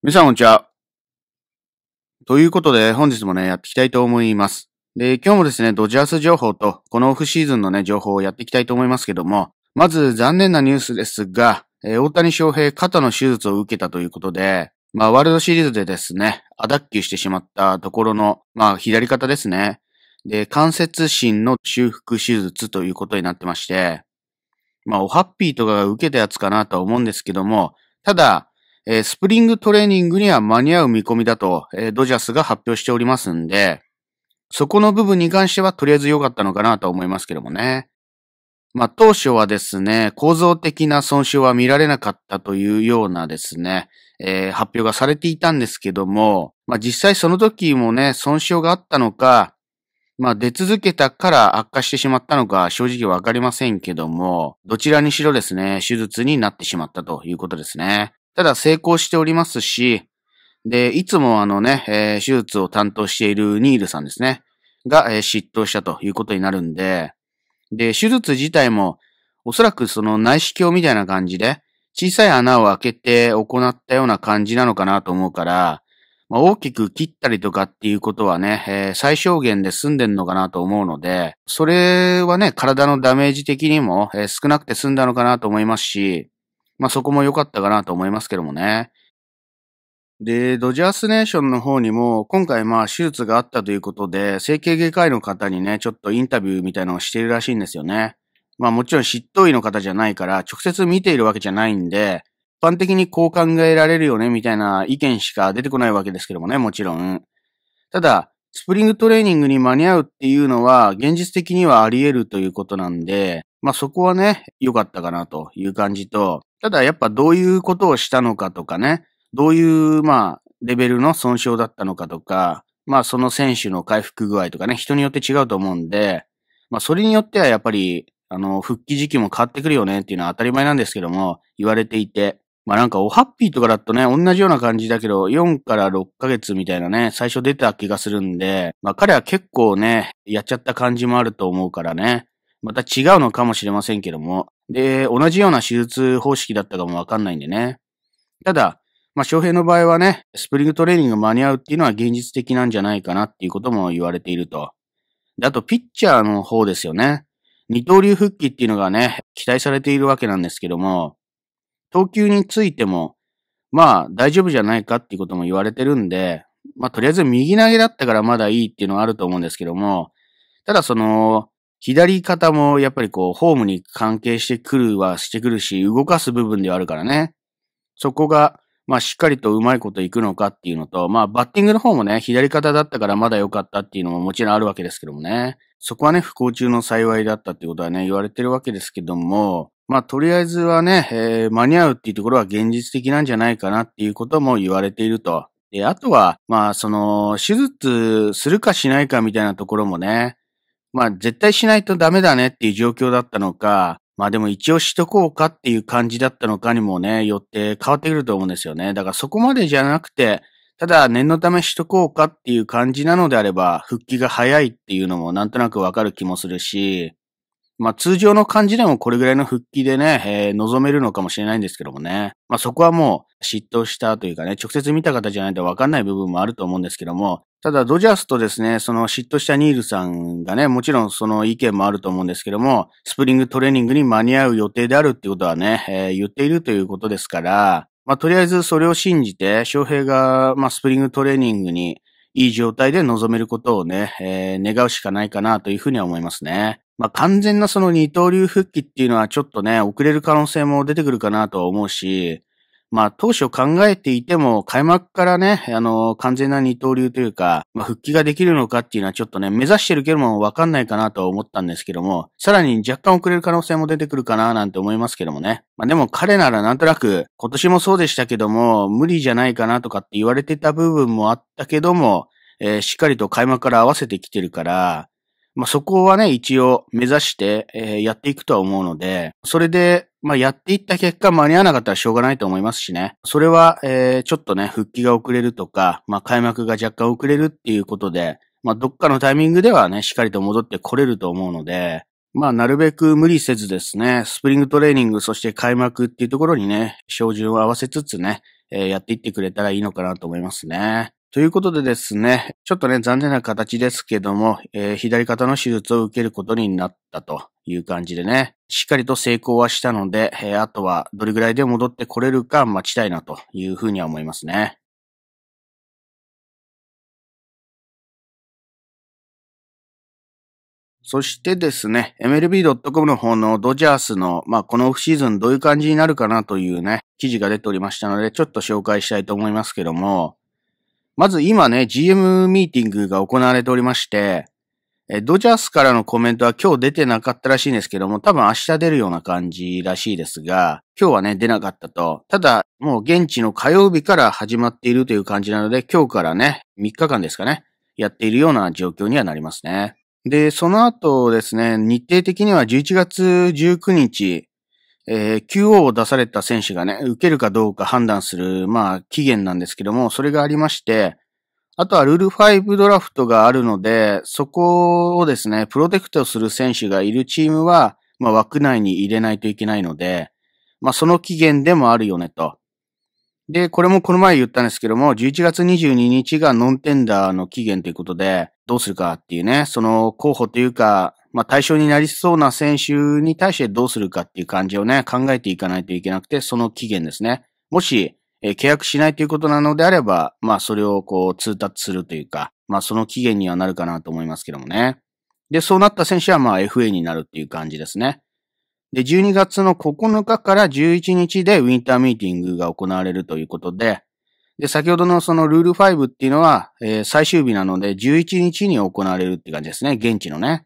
皆さん、こんにちは。ということで、本日もね、やっていきたいと思います。で、今日もですね、ドジャース情報と、このオフシーズンのね、情報をやっていきたいと思いますけども、まず、残念なニュースですが、えー、大谷翔平、肩の手術を受けたということで、まあ、ワールドシリーズでですね、アダッキュしてしまったところの、まあ、左肩ですね。で、関節心の修復手術ということになってまして、まあ、おハッピーとかが受けたやつかなとは思うんですけども、ただ、えー、スプリングトレーニングには間に合う見込みだと、えー、ドジャースが発表しておりますんで、そこの部分に関してはとりあえず良かったのかなと思いますけどもね。まあ、当初はですね、構造的な損傷は見られなかったというようなですね、えー、発表がされていたんですけども、まあ、実際その時もね、損傷があったのか、まあ、出続けたから悪化してしまったのか、正直わかりませんけども、どちらにしろですね、手術になってしまったということですね。ただ成功しておりますし、で、いつもあのね、えー、手術を担当しているニールさんですね、が、えー、嫉妬したということになるんで、で、手術自体も、おそらくその内視鏡みたいな感じで、小さい穴を開けて行ったような感じなのかなと思うから、まあ、大きく切ったりとかっていうことはね、えー、最小限で済んでんのかなと思うので、それはね、体のダメージ的にも、えー、少なくて済んだのかなと思いますし、まあ、そこも良かったかなと思いますけどもね。で、ドジャースネーションの方にも、今回まあ手術があったということで、整形外科医の方にね、ちょっとインタビューみたいなのをしているらしいんですよね。まあもちろん執刀医の方じゃないから、直接見ているわけじゃないんで、一般的にこう考えられるよね、みたいな意見しか出てこないわけですけどもね、もちろん。ただ、スプリングトレーニングに間に合うっていうのは、現実的にはあり得るということなんで、まあそこはね、良かったかなという感じと、ただやっぱどういうことをしたのかとかね、どういう、まあ、レベルの損傷だったのかとか、まあその選手の回復具合とかね、人によって違うと思うんで、まあそれによってはやっぱり、あの、復帰時期も変わってくるよねっていうのは当たり前なんですけども、言われていて、まあなんかおハッピーとかだとね、同じような感じだけど、4から6ヶ月みたいなね、最初出た気がするんで、まあ彼は結構ね、やっちゃった感じもあると思うからね、また違うのかもしれませんけども、で、同じような手術方式だったかもわかんないんでね。ただ、まあ、翔平の場合はね、スプリングトレーニング間に合うっていうのは現実的なんじゃないかなっていうことも言われていると。で、あと、ピッチャーの方ですよね。二刀流復帰っていうのがね、期待されているわけなんですけども、投球についても、まあ、大丈夫じゃないかっていうことも言われてるんで、まあ、とりあえず右投げだったからまだいいっていうのはあると思うんですけども、ただその、左肩もやっぱりこう、ホームに関係してくるはしてくるし、動かす部分ではあるからね。そこが、まあしっかりとうまいこといくのかっていうのと、まあバッティングの方もね、左肩だったからまだ良かったっていうのももちろんあるわけですけどもね。そこはね、不幸中の幸いだったってことはね、言われてるわけですけども、まあとりあえずはね、えー、間に合うっていうところは現実的なんじゃないかなっていうことも言われていると。で、あとは、まあその、手術するかしないかみたいなところもね、まあ絶対しないとダメだねっていう状況だったのか、まあでも一応しとこうかっていう感じだったのかにもね、よって変わってくると思うんですよね。だからそこまでじゃなくて、ただ念のためしとこうかっていう感じなのであれば、復帰が早いっていうのもなんとなくわかる気もするし、まあ通常の感じでもこれぐらいの復帰でね、えー、望めるのかもしれないんですけどもね。まあそこはもう嫉妬したというかね、直接見た方じゃないとわかんない部分もあると思うんですけども、ただ、ドジャースとですね、その嫉妬したニールさんがね、もちろんその意見もあると思うんですけども、スプリングトレーニングに間に合う予定であるってことはね、えー、言っているということですから、まあ、とりあえずそれを信じて、翔平が、まあ、スプリングトレーニングにいい状態で臨めることをね、えー、願うしかないかなというふうには思いますね。まあ、完全なその二刀流復帰っていうのはちょっとね、遅れる可能性も出てくるかなとは思うし、まあ当初考えていても開幕からね、あの、完全な二刀流というか、まあ復帰ができるのかっていうのはちょっとね、目指してるけどもわかんないかなと思ったんですけども、さらに若干遅れる可能性も出てくるかななんて思いますけどもね。まあでも彼ならなんとなく、今年もそうでしたけども、無理じゃないかなとかって言われてた部分もあったけども、えー、しっかりと開幕から合わせてきてるから、まあ、そこはね、一応目指して、えー、やっていくとは思うので、それで、まあ、やっていった結果間に合わなかったらしょうがないと思いますしね。それは、えー、ちょっとね、復帰が遅れるとか、まあ、開幕が若干遅れるっていうことで、まあ、どっかのタイミングではね、しっかりと戻ってこれると思うので、まあ、なるべく無理せずですね、スプリングトレーニング、そして開幕っていうところにね、照準を合わせつつね、えー、やっていってくれたらいいのかなと思いますね。ということでですね、ちょっとね、残念な形ですけども、えー、左肩の手術を受けることになったという感じでね、しっかりと成功はしたので、えー、あとはどれぐらいで戻ってこれるか待ちたいなというふうには思いますね。そしてですね、MLB.com の方のドジャースの、まあ、このオフシーズンどういう感じになるかなというね、記事が出ておりましたので、ちょっと紹介したいと思いますけども、まず今ね、GM ミーティングが行われておりまして、え、ドジャースからのコメントは今日出てなかったらしいんですけども、多分明日出るような感じらしいですが、今日はね、出なかったと。ただ、もう現地の火曜日から始まっているという感じなので、今日からね、3日間ですかね、やっているような状況にはなりますね。で、その後ですね、日程的には11月19日、えー、QO を出された選手がね、受けるかどうか判断する、まあ、期限なんですけども、それがありまして、あとはルール5ドラフトがあるので、そこをですね、プロテクトする選手がいるチームは、まあ、枠内に入れないといけないので、まあ、その期限でもあるよねと。で、これもこの前言ったんですけども、11月22日がノンテンダーの期限ということで、どうするかっていうね、その候補というか、まあ、対象になりそうな選手に対してどうするかっていう感じをね、考えていかないといけなくて、その期限ですね。もし、えー、契約しないということなのであれば、まあ、それをこう、通達するというか、まあ、その期限にはなるかなと思いますけどもね。で、そうなった選手は、まあ、FA になるっていう感じですね。で、12月の9日から11日でウィンターミーティングが行われるということで、で、先ほどのそのルール5っていうのは、えー、最終日なので11日に行われるって感じですね。現地のね。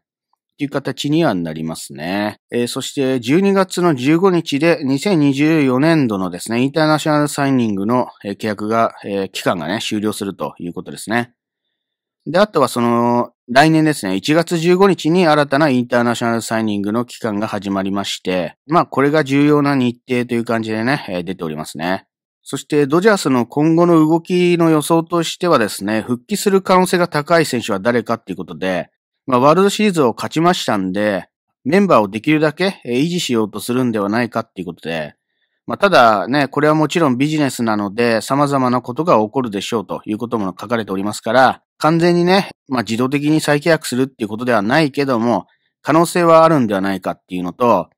ていう形にはなりますね。えー、そして12月の15日で2024年度のですね、インターナショナルサイニングの、えー、契約が、えー、期間がね、終了するということですね。で、あとはその、来年ですね、1月15日に新たなインターナショナルサイニングの期間が始まりまして、まあこれが重要な日程という感じでね、えー、出ておりますね。そしてドジャースの今後の動きの予想としてはですね、復帰する可能性が高い選手は誰かっていうことで、まあ、ワールドシリーズを勝ちましたんで、メンバーをできるだけ維持しようとするんではないかっていうことで、まあ、ただね、これはもちろんビジネスなので様々なことが起こるでしょうということも書かれておりますから、完全にね、まあ、自動的に再契約するっていうことではないけども、可能性はあるんではないかっていうのと、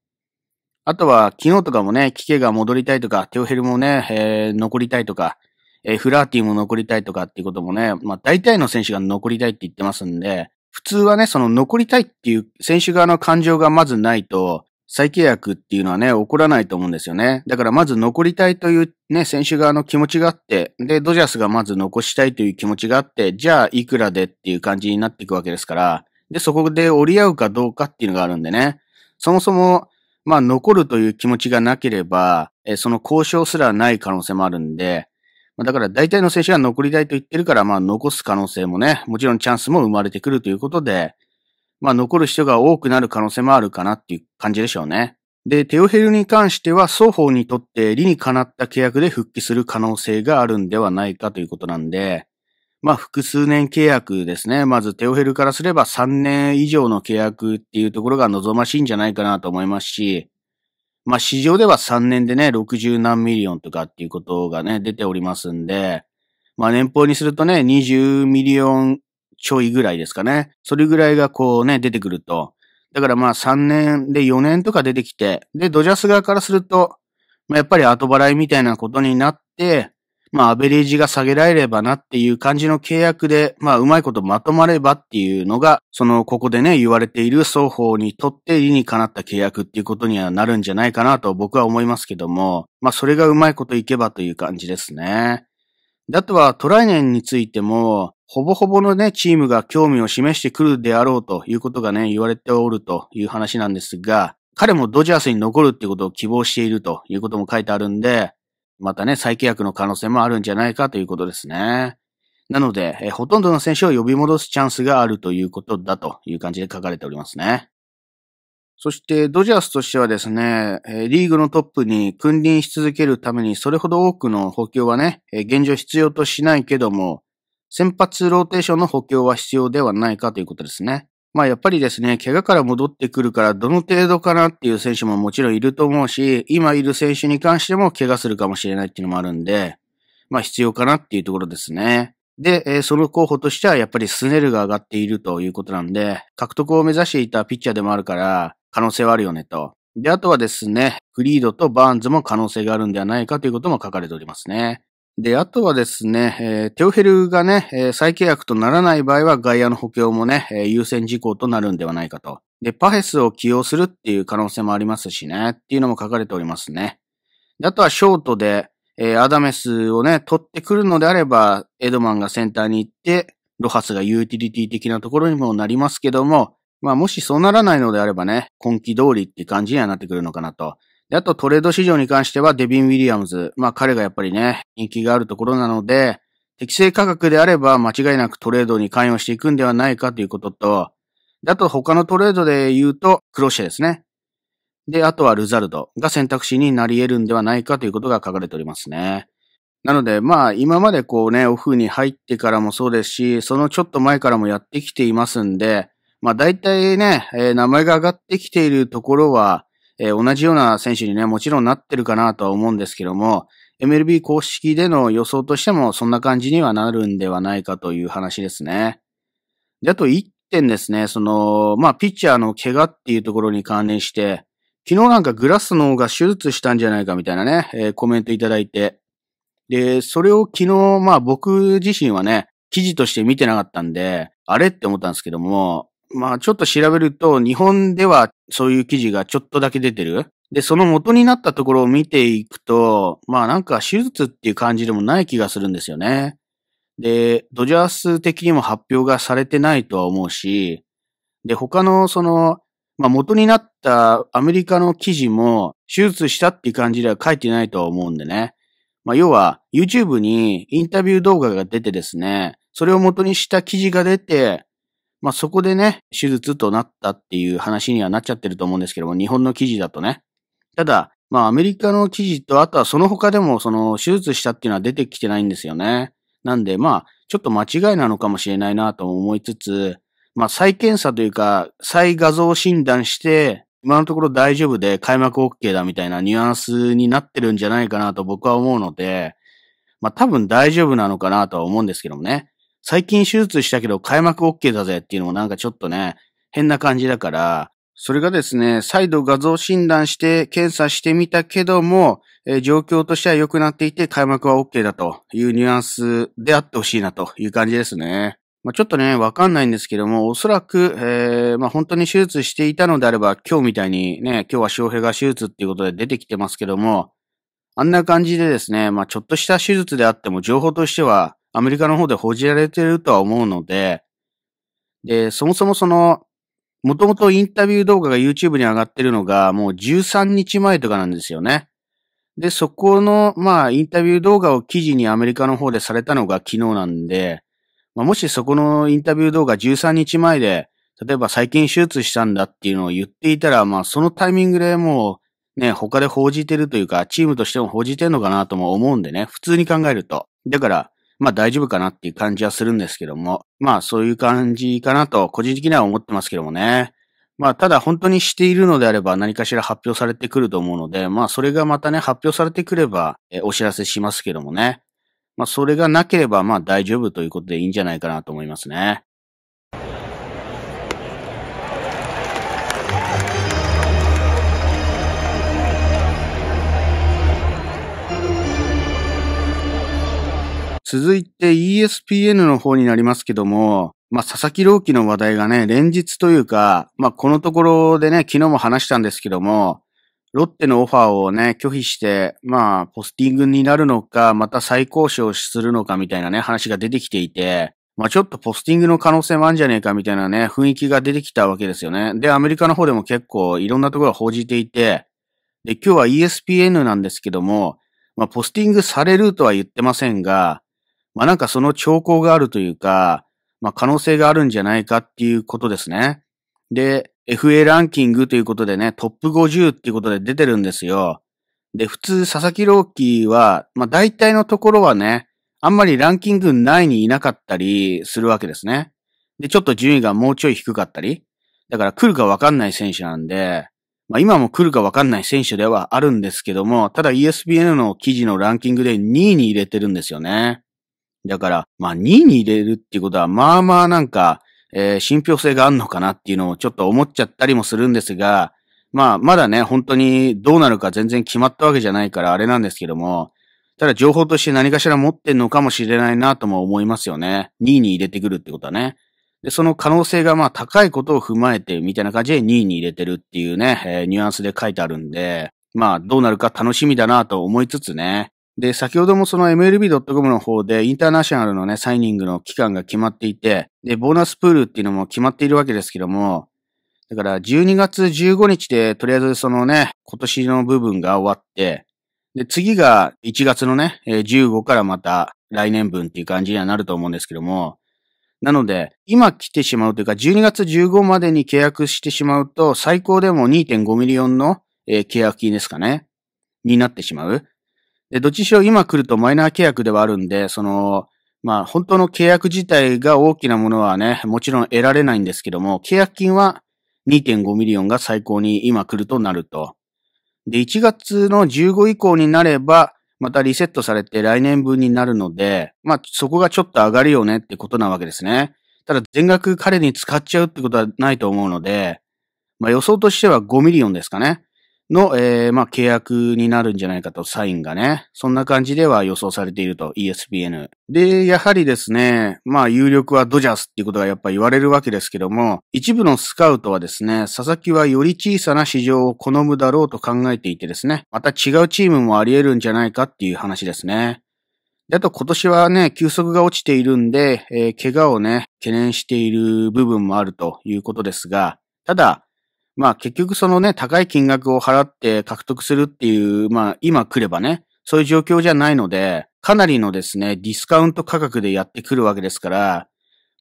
あとは昨日とかもね、キケが戻りたいとか、テオヘルもね、えー、残りたいとか、えー、フラーティも残りたいとかっていうこともね、まあ、大体の選手が残りたいって言ってますんで、普通はね、その残りたいっていう選手側の感情がまずないと、再契約っていうのはね、起こらないと思うんですよね。だからまず残りたいというね、選手側の気持ちがあって、で、ドジャースがまず残したいという気持ちがあって、じゃあいくらでっていう感じになっていくわけですから、で、そこで折り合うかどうかっていうのがあるんでね、そもそも、まあ残るという気持ちがなければ、その交渉すらない可能性もあるんで、まあ、だから大体の選手が残りたいと言ってるから、まあ残す可能性もね、もちろんチャンスも生まれてくるということで、まあ残る人が多くなる可能性もあるかなっていう感じでしょうね。で、テオヘルに関しては双方にとって理にかなった契約で復帰する可能性があるんではないかということなんで、まあ複数年契約ですね。まずテオヘルからすれば3年以上の契約っていうところが望ましいんじゃないかなと思いますし、まあ、市場では3年でね、60何ミリオンとかっていうことがね、出ておりますんで、まあ、年俸にするとね、20ミリオンちょいぐらいですかね。それぐらいがこうね、出てくると。だからまあ3年で4年とか出てきて、で、ドジャス側からすると、まあ、やっぱり後払いみたいなことになって、まあ、アベレージが下げられればなっていう感じの契約で、まあ、うまいことまとまればっていうのが、その、ここでね、言われている双方にとって理にかなった契約っていうことにはなるんじゃないかなと僕は思いますけども、まあ、それがうまいこといけばという感じですね。で、あとは、トライネンについても、ほぼほぼのね、チームが興味を示してくるであろうということがね、言われておるという話なんですが、彼もドジャースに残るってことを希望しているということも書いてあるんで、またね、再契約の可能性もあるんじゃないかということですね。なので、えほとんどの選手を呼び戻すチャンスがあるということだという感じで書かれておりますね。そして、ドジャースとしてはですね、リーグのトップに君臨し続けるためにそれほど多くの補強はね、現状必要としないけども、先発ローテーションの補強は必要ではないかということですね。まあやっぱりですね、怪我から戻ってくるからどの程度かなっていう選手ももちろんいると思うし、今いる選手に関しても怪我するかもしれないっていうのもあるんで、まあ必要かなっていうところですね。で、えその候補としてはやっぱりスネルが上がっているということなんで、獲得を目指していたピッチャーでもあるから、可能性はあるよねと。で、あとはですね、フリードとバーンズも可能性があるんではないかということも書かれておりますね。で、あとはですね、えー、テオヘルがね、えー、再契約とならない場合は外野の補強もね、えー、優先事項となるんではないかと。で、パヘスを起用するっていう可能性もありますしね、っていうのも書かれておりますね。で、あとはショートで、えー、アダメスをね、取ってくるのであれば、エドマンがセンターに行って、ロハスがユーティリティ的なところにもなりますけども、まあもしそうならないのであればね、今季通りって感じにはなってくるのかなと。で、あとトレード市場に関してはデビン・ウィリアムズ。まあ彼がやっぱりね、人気があるところなので、適正価格であれば間違いなくトレードに関与していくんではないかということと、で、あと他のトレードで言うと、クロシェですね。で、あとはルザルドが選択肢になり得るんではないかということが書かれておりますね。なので、まあ、今までこうね、オフに入ってからもそうですし、そのちょっと前からもやってきていますんで、まあ、大体ね、えー、名前が上がってきているところは、えー、同じような選手にね、もちろんなってるかなとは思うんですけども、MLB 公式での予想としてもそんな感じにはなるんではないかという話ですね。で、あと1点ですね、その、まあ、ピッチャーの怪我っていうところに関連して、昨日なんかグラスの方が手術したんじゃないかみたいなね、えー、コメントいただいて。で、それを昨日、まあ僕自身はね、記事として見てなかったんで、あれって思ったんですけども、まあちょっと調べると、日本ではそういう記事がちょっとだけ出てる。で、その元になったところを見ていくと、まあなんか手術っていう感じでもない気がするんですよね。で、ドジャース的にも発表がされてないとは思うし、で、他のその、まあ元になったアメリカの記事も手術したっていう感じでは書いてないとは思うんでね。まあ要は YouTube にインタビュー動画が出てですね、それを元にした記事が出て、まあ、そこでね、手術となったっていう話にはなっちゃってると思うんですけども、日本の記事だとね。ただ、まあ、アメリカの記事と、あとはその他でも、その、手術したっていうのは出てきてないんですよね。なんで、まあ、ちょっと間違いなのかもしれないなと思いつつ、まあ、再検査というか、再画像診断して、今のところ大丈夫で開幕 OK だみたいなニュアンスになってるんじゃないかなと僕は思うので、まあ多分大丈夫なのかなとは思うんですけどもね。最近手術したけど開幕 OK だぜっていうのもなんかちょっとね、変な感じだから、それがですね、再度画像診断して検査してみたけども、えー、状況としては良くなっていて開幕は OK だというニュアンスであってほしいなという感じですね。まあ、ちょっとね、わかんないんですけども、おそらく、えー、まあ、本当に手術していたのであれば、今日みたいにね、今日は翔平が手術っていうことで出てきてますけども、あんな感じでですね、まあ、ちょっとした手術であっても情報としては、アメリカの方で報じられてるとは思うので、で、そもそもその、もともとインタビュー動画が YouTube に上がってるのがもう13日前とかなんですよね。で、そこの、まあ、インタビュー動画を記事にアメリカの方でされたのが昨日なんで、まあ、もしそこのインタビュー動画13日前で、例えば最近手術したんだっていうのを言っていたら、まあ、そのタイミングでもう、ね、他で報じてるというか、チームとしても報じてるのかなとも思うんでね、普通に考えると。だから、まあ大丈夫かなっていう感じはするんですけども、まあそういう感じかなと個人的には思ってますけどもね。まあただ本当にしているのであれば何かしら発表されてくると思うので、まあそれがまたね、発表されてくれば、えお知らせしますけどもね。まあそれがなければまあ大丈夫ということでいいんじゃないかなと思いますね。続いて ESPN の方になりますけども、まあ、佐々木朗希の話題がね、連日というか、まあ、このところでね、昨日も話したんですけども、ロッテのオファーをね、拒否して、まあ、ポスティングになるのか、また再交渉するのかみたいなね、話が出てきていて、まあ、ちょっとポスティングの可能性もあるんじゃねえかみたいなね、雰囲気が出てきたわけですよね。で、アメリカの方でも結構いろんなところが報じていて、で、今日は ESPN なんですけども、まあ、ポスティングされるとは言ってませんが、まあなんかその兆候があるというか、まあ可能性があるんじゃないかっていうことですね。で、FA ランキングということでね、トップ50っていうことで出てるんですよ。で、普通佐々木朗希は、まあ大体のところはね、あんまりランキング内にいなかったりするわけですね。で、ちょっと順位がもうちょい低かったり。だから来るかわかんない選手なんで、まあ今も来るかわかんない選手ではあるんですけども、ただ ESPN の記事のランキングで2位に入れてるんですよね。だから、まあ2位に入れるっていうことは、まあまあなんか、えー、信憑性があるのかなっていうのをちょっと思っちゃったりもするんですが、まあまだね、本当にどうなるか全然決まったわけじゃないからあれなんですけども、ただ情報として何かしら持ってんのかもしれないなとも思いますよね。2位に入れてくるってことはね。で、その可能性がまあ高いことを踏まえてみたいな感じで2位に入れてるっていうね、えー、ニュアンスで書いてあるんで、まあどうなるか楽しみだなと思いつつね、で、先ほどもその MLB.com の方でインターナショナルのね、サイニングの期間が決まっていて、で、ボーナスプールっていうのも決まっているわけですけども、だから12月15日でとりあえずそのね、今年の部分が終わって、で、次が1月のね、15からまた来年分っていう感じにはなると思うんですけども、なので、今来てしまうというか、12月15までに契約してしまうと、最高でも2.5ミリオンの、契約金ですかね、になってしまう。で、どっちにしろ今来るとマイナー契約ではあるんで、その、まあ本当の契約自体が大きなものはね、もちろん得られないんですけども、契約金は2.5ミリオンが最高に今来るとなると。で、1月の15以降になれば、またリセットされて来年分になるので、まあそこがちょっと上がるよねってことなわけですね。ただ全額彼に使っちゃうってことはないと思うので、まあ予想としては5ミリオンですかね。の、えー、まあ、契約になるんじゃないかと、サインがね。そんな感じでは予想されていると、ESPN。で、やはりですね、まあ、有力はドジャースっていうことがやっぱ言われるわけですけども、一部のスカウトはですね、佐々木はより小さな市場を好むだろうと考えていてですね、また違うチームもあり得るんじゃないかっていう話ですね。で、あと今年はね、休息が落ちているんで、えー、怪我をね、懸念している部分もあるということですが、ただ、まあ結局そのね、高い金額を払って獲得するっていう、まあ今来ればね、そういう状況じゃないので、かなりのですね、ディスカウント価格でやってくるわけですから、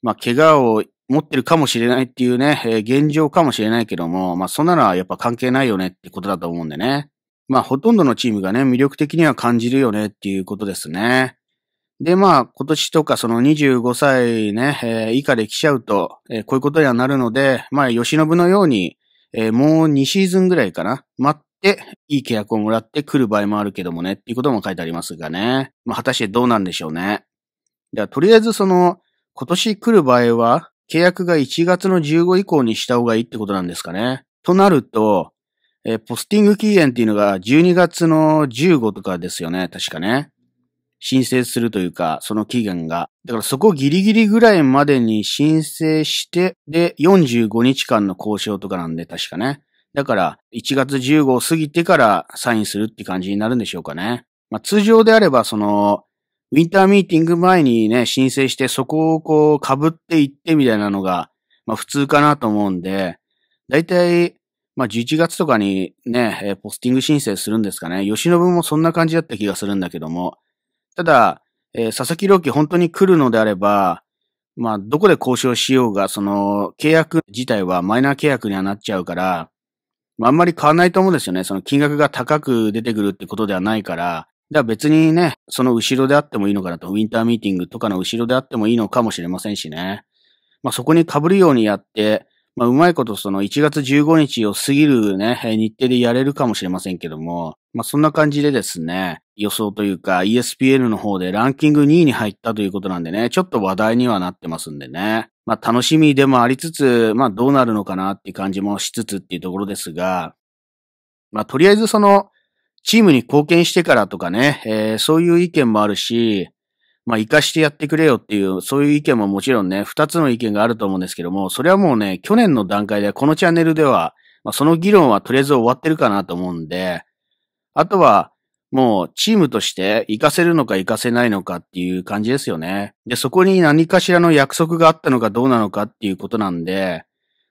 まあ怪我を持ってるかもしれないっていうね、えー、現状かもしれないけども、まあそんなのはやっぱ関係ないよねってことだと思うんでね。まあほとんどのチームがね、魅力的には感じるよねっていうことですね。で、まあ、今年とかその25歳ね、えー、以下で来ちゃうと、えー、こういうことにはなるので、まあ、吉信のように、えー、もう2シーズンぐらいかな。待って、いい契約をもらって来る場合もあるけどもね、っていうことも書いてありますがね。まあ、果たしてどうなんでしょうね。では、とりあえずその、今年来る場合は、契約が1月の15以降にした方がいいってことなんですかね。となると、えー、ポスティング期限っていうのが12月の15とかですよね、確かね。申請するというか、その期限が。だからそこギリギリぐらいまでに申請して、で、45日間の交渉とかなんで、確かね。だから、1月15を過ぎてからサインするって感じになるんでしょうかね。まあ、通常であれば、その、ウィンターミーティング前にね、申請して、そこをこう、被っていってみたいなのが、まあ、普通かなと思うんで、だいたい、まあ、11月とかにね、ポスティング申請するんですかね。吉信もそんな感じだった気がするんだけども、ただ、えー、佐々木朗希本当に来るのであれば、まあ、どこで交渉しようが、その、契約自体はマイナー契約にはなっちゃうから、まあ、あんまり変わらないと思うんですよね。その金額が高く出てくるってことではないから、だから別にね、その後ろであってもいいのかなと、ウィンターミーティングとかの後ろであってもいいのかもしれませんしね。まあ、そこに被るようにやって、まあ、うまいことその1月15日を過ぎるね、日程でやれるかもしれませんけども、まあ、そんな感じでですね、予想というか ESPN の方でランキング2位に入ったということなんでね、ちょっと話題にはなってますんでね。まあ、楽しみでもありつつ、まあ、どうなるのかなって感じもしつつっていうところですが、まあ、とりあえずその、チームに貢献してからとかね、えー、そういう意見もあるし、まあ、生かしてやってくれよっていう、そういう意見ももちろんね、二つの意見があると思うんですけども、それはもうね、去年の段階で、このチャンネルでは、まあ、その議論はとりあえず終わってるかなと思うんで、あとは、もうチームとして生かせるのか生かせないのかっていう感じですよね。で、そこに何かしらの約束があったのかどうなのかっていうことなんで、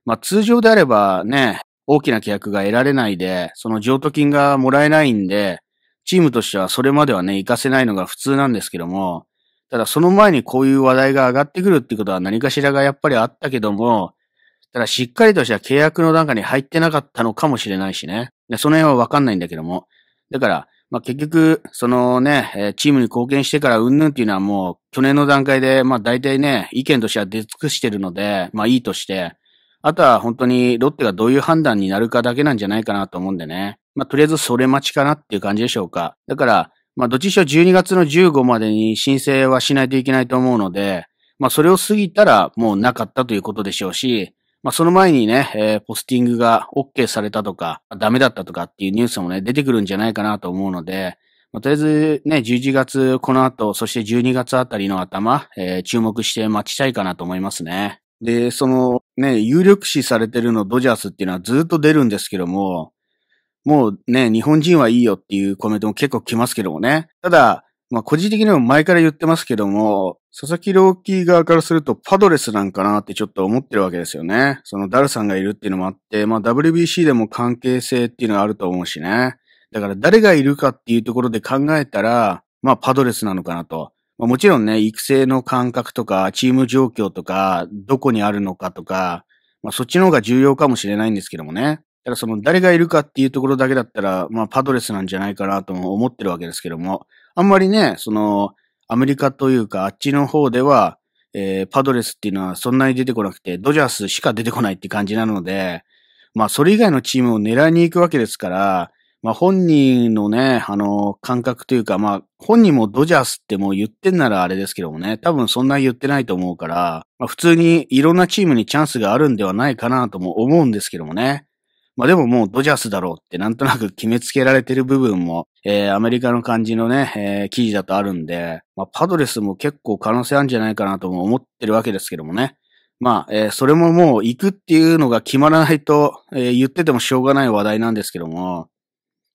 まあ通常であればね、大きな契約が得られないで、その譲渡金がもらえないんで、チームとしてはそれまではね、生かせないのが普通なんですけども、ただその前にこういう話題が上がってくるってことは何かしらがやっぱりあったけども、ただしっかりとした契約の中に入ってなかったのかもしれないしね。でその辺はわかんないんだけども。だから、まあ、結局、そのね、チームに貢献してからうんぬんっていうのはもう去年の段階で、まあ大体ね、意見としては出尽くしてるので、まあいいとして、あとは本当にロッテがどういう判断になるかだけなんじゃないかなと思うんでね。まあ、とりあえずそれ待ちかなっていう感じでしょうか。だから、まあ、どっちにしろ12月の15までに申請はしないといけないと思うので、まあ、それを過ぎたらもうなかったということでしょうし、まあ、その前にね、えー、ポスティングが OK されたとか、ダメだったとかっていうニュースもね、出てくるんじゃないかなと思うので、まあ、とりあえずね、11月この後、そして12月あたりの頭、えー、注目して待ちたいかなと思いますね。で、そのね、有力視されてるのドジャースっていうのはずっと出るんですけども、もうね、日本人はいいよっていうコメントも結構来ますけどもね。ただ、まあ個人的にも前から言ってますけども、佐々木朗希側からするとパドレスなんかなってちょっと思ってるわけですよね。そのダルさんがいるっていうのもあって、まあ WBC でも関係性っていうのがあると思うしね。だから誰がいるかっていうところで考えたら、まあパドレスなのかなと。まあ、もちろんね、育成の感覚とか、チーム状況とか、どこにあるのかとか、まあそっちの方が重要かもしれないんですけどもね。だからその誰がいるかっていうところだけだったら、まあパドレスなんじゃないかなとも思ってるわけですけども、あんまりね、そのアメリカというかあっちの方では、えー、パドレスっていうのはそんなに出てこなくて、ドジャースしか出てこないって感じなので、まあそれ以外のチームを狙いに行くわけですから、まあ本人のね、あの、感覚というか、まあ本人もドジャースってもう言ってんならあれですけどもね、多分そんな言ってないと思うから、まあ普通にいろんなチームにチャンスがあるんではないかなとも思うんですけどもね。まあでももうドジャースだろうってなんとなく決めつけられてる部分も、えー、アメリカの感じのね、えー、記事だとあるんで、まあパドレスも結構可能性あるんじゃないかなとも思ってるわけですけどもね。まあ、えー、それももう行くっていうのが決まらないと、えー、言っててもしょうがない話題なんですけども、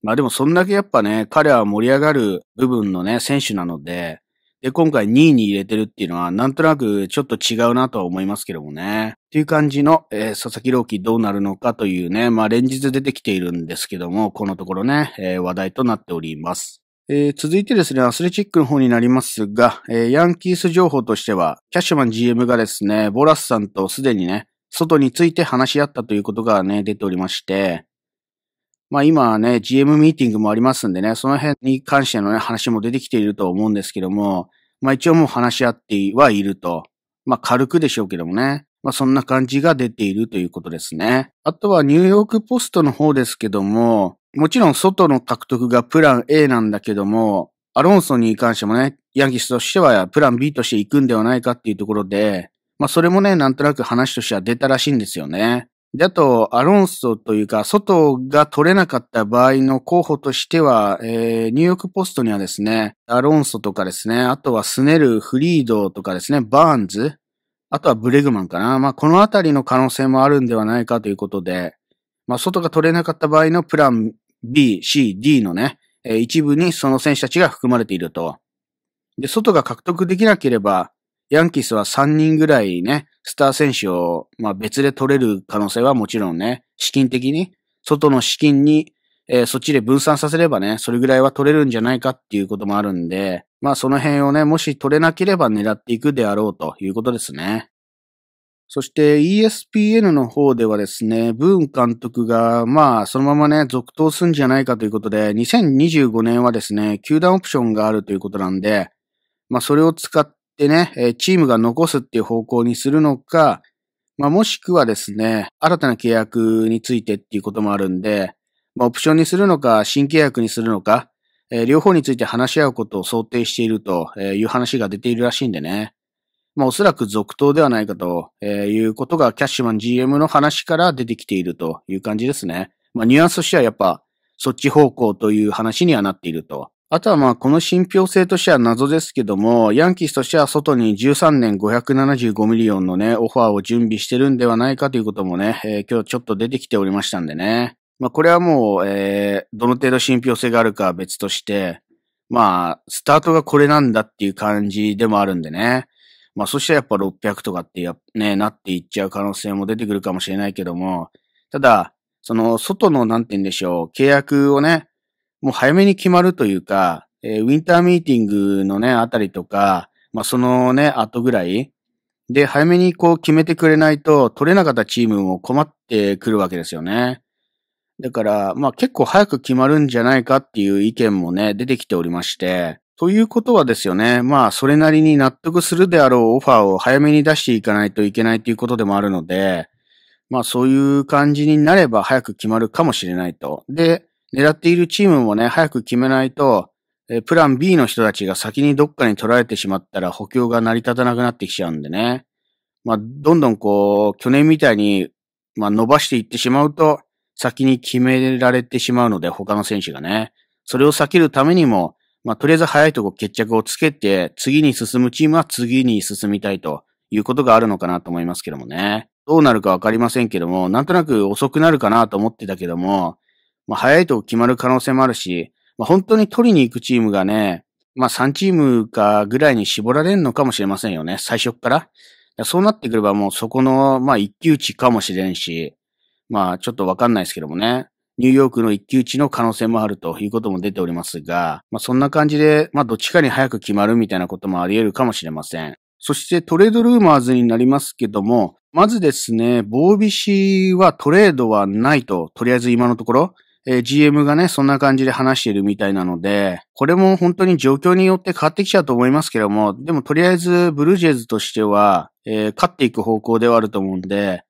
まあでもそんだけやっぱね、彼は盛り上がる部分のね、選手なので、で、今回2位に入れてるっていうのは、なんとなくちょっと違うなとは思いますけどもね。っていう感じの、えー、佐々木朗希どうなるのかというね、まあ連日出てきているんですけども、このところね、えー、話題となっております。えー、続いてですね、アスレチックの方になりますが、えー、ヤンキース情報としては、キャッシュマン GM がですね、ボラスさんとすでにね、外について話し合ったということがね、出ておりまして、まあ今はね、GM ミーティングもありますんでね、その辺に関してのね、話も出てきていると思うんですけども、まあ一応もう話し合ってはいると。まあ軽くでしょうけどもね。まあそんな感じが出ているということですね。あとはニューヨークポストの方ですけども、もちろん外の獲得がプラン A なんだけども、アロンソンに関してもね、ヤンキスとしてはプラン B として行くんではないかっていうところで、まあそれもね、なんとなく話としては出たらしいんですよね。で、あと、アロンソというか、外が取れなかった場合の候補としては、えー、ニューヨークポストにはですね、アロンソとかですね、あとはスネル、フリードとかですね、バーンズ、あとはブレグマンかな。まあ、このあたりの可能性もあるんではないかということで、まあ、外が取れなかった場合のプラン B、C、D のね、えー、一部にその選手たちが含まれていると。で、外が獲得できなければ、ヤンキースは3人ぐらいね、スター選手を、まあ、別で取れる可能性はもちろんね、資金的に、外の資金に、えー、そっちで分散させればね、それぐらいは取れるんじゃないかっていうこともあるんで、まあその辺をね、もし取れなければ狙っていくであろうということですね。そして ESPN の方ではですね、ブーン監督が、まあ、そのままね、続投すんじゃないかということで、2025年はですね、球団オプションがあるということなんで、まあ、それを使っってね、チームが残すっていう方向にするのか、まあ、もしくはですね、新たな契約についてっていうこともあるんで、まあ、オプションにするのか、新契約にするのか、えー、両方について話し合うことを想定しているという話が出ているらしいんでね。まあ、おそらく続投ではないかということがキャッシュマン GM の話から出てきているという感じですね。まあ、ニュアンスとしてはやっぱそっち方向という話にはなっているとあとはまあこの信憑性としては謎ですけども、ヤンキースとしては外に13年575ミリオンのね、オファーを準備してるんではないかということもね、えー、今日ちょっと出てきておりましたんでね。まあこれはもう、えー、どの程度信憑性があるかは別として、まあ、スタートがこれなんだっていう感じでもあるんでね。まあそしたらやっぱ600とかってや、ね、なっていっちゃう可能性も出てくるかもしれないけども、ただ、その外の、なんて言うんでしょう、契約をね、もう早めに決まるというか、えー、ウィンターミーティングのね、あたりとか、まあ、そのね、後ぐらい、で、早めにこう決めてくれないと、取れなかったチームも困ってくるわけですよね。だから、まあ結構早く決まるんじゃないかっていう意見もね、出てきておりまして、ということはですよね、まあそれなりに納得するであろうオファーを早めに出していかないといけないということでもあるので、まあそういう感じになれば早く決まるかもしれないと。で、狙っているチームもね、早く決めないと、えプラン B の人たちが先にどっかに取られてしまったら補強が成り立たなくなってきちゃうんでね。まあ、どんどんこう、去年みたいに、まあ、伸ばしていってしまうと、先に決められてしまうので、他の選手がね。それを避けるためにも、まあ、とりあえず早いとこ決着をつけて、次に進むチームは次に進みたいということがあるのかなと思いますけどもね。どうなるかわかりませんけども、なんとなく遅くなるかなと思ってたけども、まあ、早いと決まる可能性もあるし、まあ、本当に取りに行くチームがね、まあ、3チームかぐらいに絞られるのかもしれませんよね、最初から。そうなってくればもうそこの、まあ、一騎打ちかもしれんし、まあ、ちょっとわかんないですけどもね。ニューヨークの一騎打ちの可能性もあるということも出ておりますが、まあそんな感じで、まあどっちかに早く決まるみたいなこともあり得るかもしれません。そしてトレードルーマーズになりますけども、まずですね、ボービシはトレードはないと、とりあえず今のところ、えー、GM がね、そんな感じで話しているみたいなので、これも本当に状況によって変わってきちゃうと思いますけども、でもとりあえずブルージェイズとしては、えー、勝っていく方向ではあると思うんで、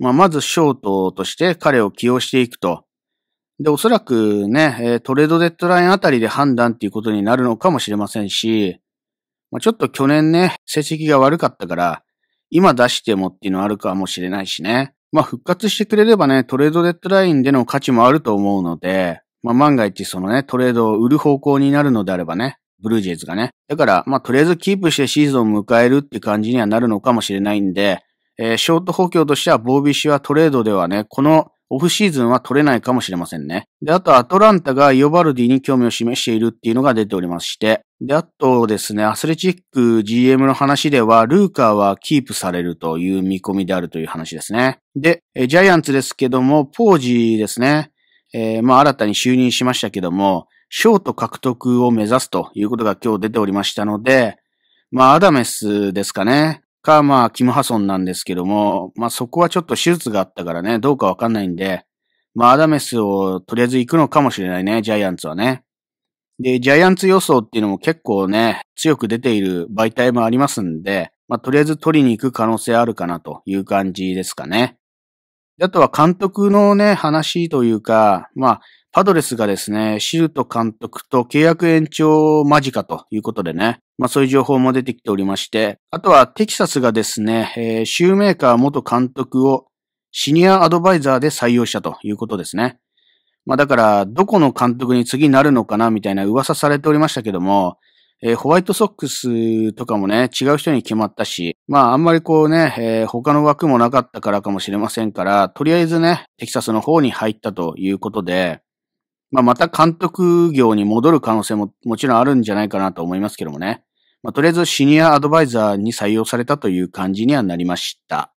まあ、まずショートとして彼を起用していくと。で、おそらくね、トレードデッドラインあたりで判断っていうことになるのかもしれませんし、まあ、ちょっと去年ね、成績が悪かったから、今出してもっていうのはあるかもしれないしね。まあ復活してくれればね、トレードデッドラインでの価値もあると思うので、まあ万が一そのね、トレードを売る方向になるのであればね、ブルージェイズがね。だから、まあとりあえずキープしてシーズンを迎えるって感じにはなるのかもしれないんで、えー、ショート補強としては、ボービッシュはトレードではね、このオフシーズンは取れないかもしれませんね。で、あとアトランタがイオバルディに興味を示しているっていうのが出ておりまして。で、あとですね、アスレチック GM の話では、ルーカーはキープされるという見込みであるという話ですね。で、ジャイアンツですけども、ポージーですね。えー、まあ新たに就任しましたけども、ショート獲得を目指すということが今日出ておりましたので、まあアダメスですかね。か、まあ、キム・ハソンなんですけども、まあそこはちょっと手術があったからね、どうかわかんないんで、まあアダメスをとりあえず行くのかもしれないね、ジャイアンツはね。で、ジャイアンツ予想っていうのも結構ね、強く出ている媒体もありますんで、まあとりあえず取りに行く可能性あるかなという感じですかね。あとは監督のね、話というか、まあ、パドレスがですね、シルト監督と契約延長間近ということでね、まあそういう情報も出てきておりまして、あとはテキサスがですね、えー、シューメーカー元監督をシニアアドバイザーで採用したということですね。まあだから、どこの監督に次なるのかなみたいな噂されておりましたけども、えー、ホワイトソックスとかもね、違う人に決まったし、まああんまりこうね、えー、他の枠もなかったからかもしれませんから、とりあえずね、テキサスの方に入ったということで、まあ、また監督業に戻る可能性ももちろんあるんじゃないかなと思いますけどもね。まあ、とりあえずシニアアドバイザーに採用されたという感じにはなりました。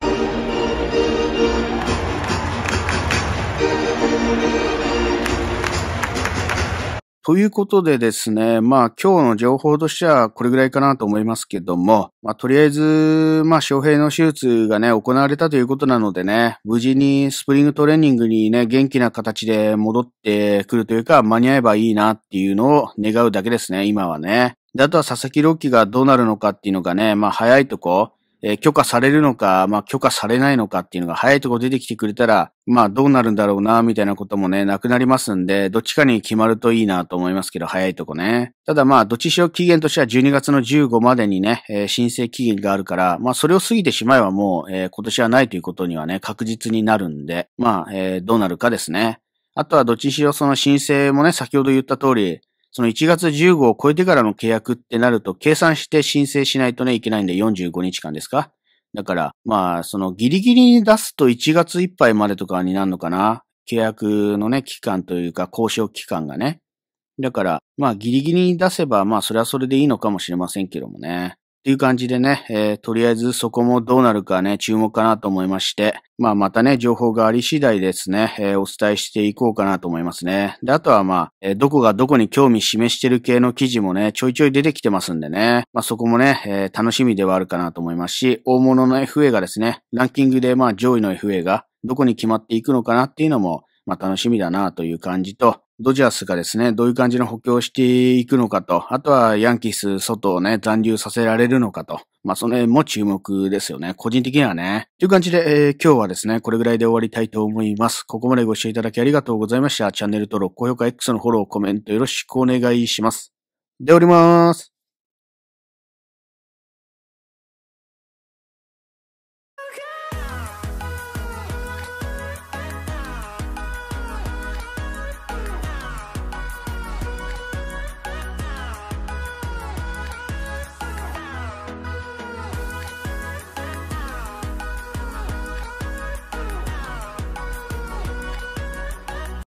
ということでですね、まあ今日の情報としてはこれぐらいかなと思いますけども、まあとりあえず、まあ翔平の手術がね、行われたということなのでね、無事にスプリングトレーニングにね、元気な形で戻ってくるというか、間に合えばいいなっていうのを願うだけですね、今はね。で、あとは佐々木ロキーがどうなるのかっていうのがね、まあ早いとこ、えー、許可されるのか、まあ、許可されないのかっていうのが早いとこ出てきてくれたら、まあ、どうなるんだろうな、みたいなこともね、なくなりますんで、どっちかに決まるといいなと思いますけど、早いとこね。ただまあ、どっちしろ期限としては12月の15までにね、えー、申請期限があるから、まあ、それを過ぎてしまえばもう、えー、今年はないということにはね、確実になるんで、まあ、えー、どうなるかですね。あとはどっちしろその申請もね、先ほど言った通り、その1月15を超えてからの契約ってなると、計算して申請しないとね、いけないんで45日間ですかだから、まあ、そのギリギリに出すと1月いっぱいまでとかになるのかな契約のね、期間というか、交渉期間がね。だから、まあ、ギリギリに出せば、まあ、それはそれでいいのかもしれませんけどもね。っていう感じでね、えー、とりあえずそこもどうなるかね、注目かなと思いまして、まあまたね、情報があり次第ですね、えー、お伝えしていこうかなと思いますね。で、あとはまあ、えー、どこがどこに興味示してる系の記事もね、ちょいちょい出てきてますんでね、まあそこもね、え楽しみではあるかなと思いますし、大物の FA がですね、ランキングでまあ上位の FA がどこに決まっていくのかなっていうのも、まあ楽しみだなという感じと、ドジャースがですね、どういう感じの補強していくのかと、あとはヤンキース、外をね、残留させられるのかと、まあ、その辺も注目ですよね。個人的にはね。という感じで、えー、今日はですね、これぐらいで終わりたいと思います。ここまでご視聴いただきありがとうございました。チャンネル登録、高評価、X のフォロー、コメントよろしくお願いします。でおりまーす。